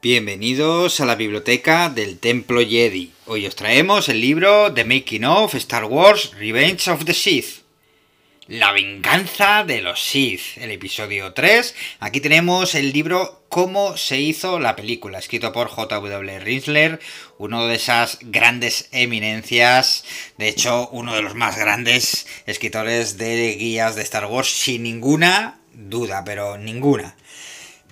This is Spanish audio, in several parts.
Bienvenidos a la biblioteca del Templo Jedi. Hoy os traemos el libro The Making of Star Wars Revenge of the Sith. La venganza de los Sith, el episodio 3. Aquí tenemos el libro Cómo se hizo la película, escrito por J.W. Rinsler, uno de esas grandes eminencias, de hecho uno de los más grandes escritores de guías de Star Wars, sin ninguna duda, pero ninguna.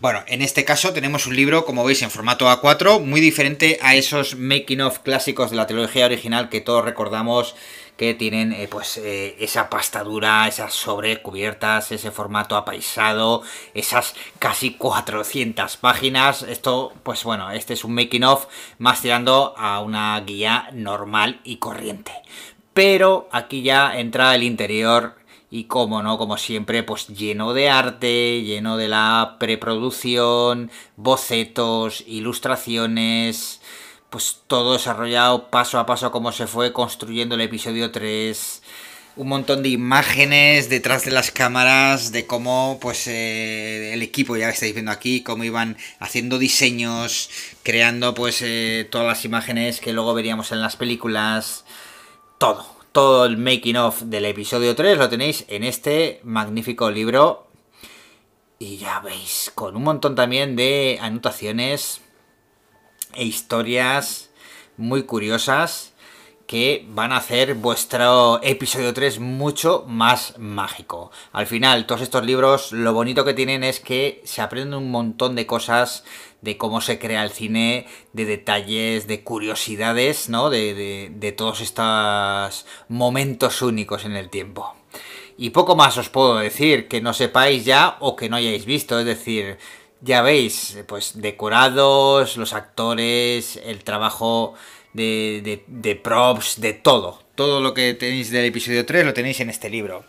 Bueno, en este caso tenemos un libro, como veis, en formato A4, muy diferente a esos making of clásicos de la trilogía original que todos recordamos que tienen eh, pues eh, esa pastadura, esas sobrecubiertas, ese formato apaisado, esas casi 400 páginas. Esto, pues bueno, este es un making of más tirando a una guía normal y corriente. Pero aquí ya entra el interior y como no, como siempre, pues lleno de arte, lleno de la preproducción, bocetos, ilustraciones, pues todo desarrollado paso a paso como se fue construyendo el episodio 3. Un montón de imágenes detrás de las cámaras de cómo pues eh, el equipo, ya estáis viendo aquí, cómo iban haciendo diseños, creando pues eh, todas las imágenes que luego veríamos en las películas. Todo, todo el making of del episodio 3 lo tenéis en este magnífico libro. Y ya veis, con un montón también de anotaciones e historias muy curiosas que van a hacer vuestro episodio 3 mucho más mágico. Al final, todos estos libros lo bonito que tienen es que se aprenden un montón de cosas de cómo se crea el cine, de detalles, de curiosidades, ¿no? De, de todos estos momentos únicos en el tiempo. Y poco más os puedo decir que no sepáis ya o que no hayáis visto, es decir, ya veis, pues decorados, los actores, el trabajo de, props, de todo. Todo lo que tenéis del episodio 3 lo tenéis en este libro.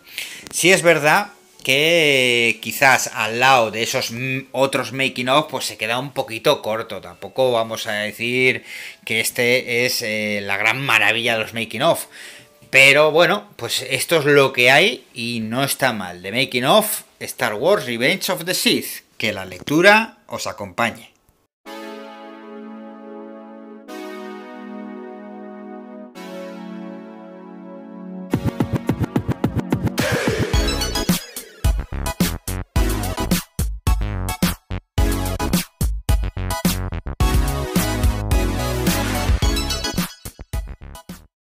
Si es verdad que quizás al lado de esos otros making of pues se queda un poquito corto tampoco vamos a decir que este es eh, la gran maravilla de los making of pero bueno pues esto es lo que hay y no está mal The making of Star Wars Revenge of the Sith que la lectura os acompañe.